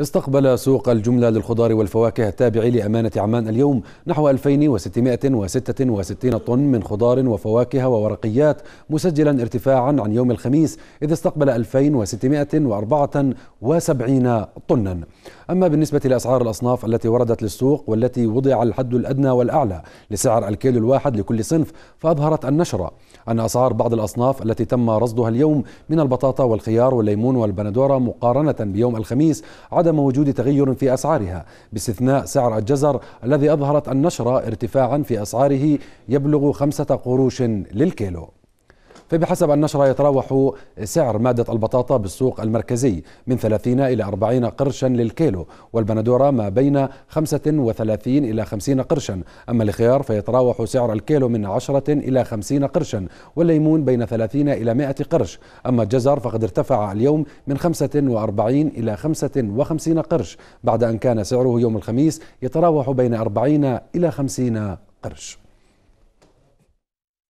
استقبل سوق الجملة للخضار والفواكه التابع لأمانة عمان اليوم نحو 2666 طن من خضار وفواكه وورقيات مسجلا ارتفاعا عن يوم الخميس إذ استقبل 2674 طنا أما بالنسبة لأسعار الأصناف التي وردت للسوق والتي وضع الحد الأدنى والأعلى لسعر الكيلو الواحد لكل صنف فأظهرت النشرة أن أسعار بعض الأصناف التي تم رصدها اليوم من البطاطا والخيار والليمون والبندورة مقارنة بيوم الخميس وعدم وجود تغير في أسعارها باستثناء سعر الجزر الذي أظهرت النشرة ارتفاعا في أسعاره يبلغ خمسة قروش للكيلو فبحسب النشرة يتراوح سعر مادة البطاطا بالسوق المركزي من 30 إلى 40 قرشا للكيلو والبندورة ما بين 35 إلى 50 قرشا أما الخيار فيتراوح سعر الكيلو من 10 إلى 50 قرشا والليمون بين 30 إلى 100 قرش أما الجزر فقد ارتفع اليوم من 45 إلى 55 قرش بعد أن كان سعره يوم الخميس يتراوح بين 40 إلى 50 قرش